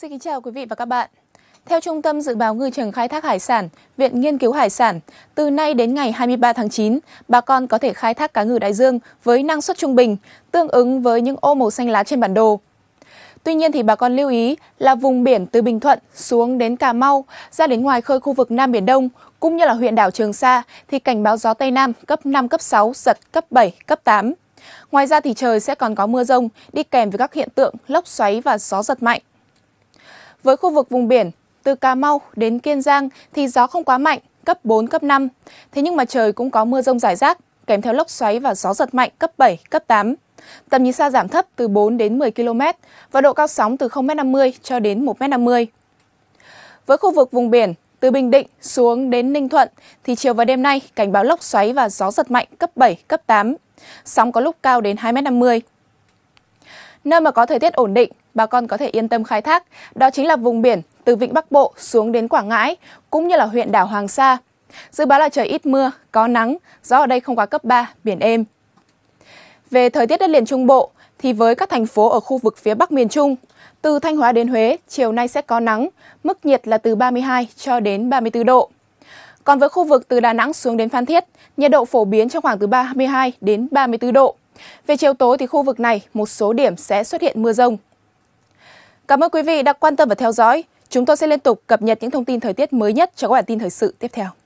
Xin kính chào quý vị và các bạn. Theo Trung tâm Dự báo Ngư trường Khai thác Hải sản, Viện Nghiên cứu Hải sản, từ nay đến ngày 23 tháng 9, bà con có thể khai thác cá ngừ đại dương với năng suất trung bình, tương ứng với những ô màu xanh lá trên bản đồ. Tuy nhiên thì bà con lưu ý là vùng biển từ Bình Thuận xuống đến Cà Mau, ra đến ngoài khơi khu vực Nam Biển Đông, cũng như là huyện đảo Trường Sa thì cảnh báo gió Tây Nam cấp 5, cấp 6, giật cấp 7, cấp 8. Ngoài ra thì trời sẽ còn có mưa rông, đi kèm với các hiện tượng lốc xoáy và gió giật mạnh. Với khu vực vùng biển, từ Cà Mau đến Kiên Giang thì gió không quá mạnh, cấp 4, cấp 5. Thế nhưng mà trời cũng có mưa rông rải rác, kèm theo lốc xoáy và gió giật mạnh cấp 7, cấp 8. Tầm nhìn xa giảm thấp từ 4 đến 10 km và độ cao sóng từ 0m50 cho đến 1m50. Với khu vực vùng biển, từ Bình Định xuống đến Ninh Thuận thì chiều và đêm nay cảnh báo lốc xoáy và gió giật mạnh cấp 7, cấp 8. Sóng có lúc cao đến 2m50. Nơi mà có thời tiết ổn định, bà con có thể yên tâm khai thác, đó chính là vùng biển từ Vịnh Bắc Bộ xuống đến Quảng Ngãi, cũng như là huyện đảo Hoàng Sa. Dự báo là trời ít mưa, có nắng, gió ở đây không quá cấp 3, biển êm. Về thời tiết đất liền Trung Bộ, thì với các thành phố ở khu vực phía Bắc miền Trung, từ Thanh Hóa đến Huế, chiều nay sẽ có nắng, mức nhiệt là từ 32 cho đến 34 độ. Còn với khu vực từ Đà Nẵng xuống đến Phan Thiết, nhiệt độ phổ biến trong khoảng từ 32 đến 34 độ. Về chiều tối thì khu vực này một số điểm sẽ xuất hiện mưa rông. Cảm ơn quý vị đã quan tâm và theo dõi. Chúng tôi sẽ liên tục cập nhật những thông tin thời tiết mới nhất cho các bản tin thời sự tiếp theo.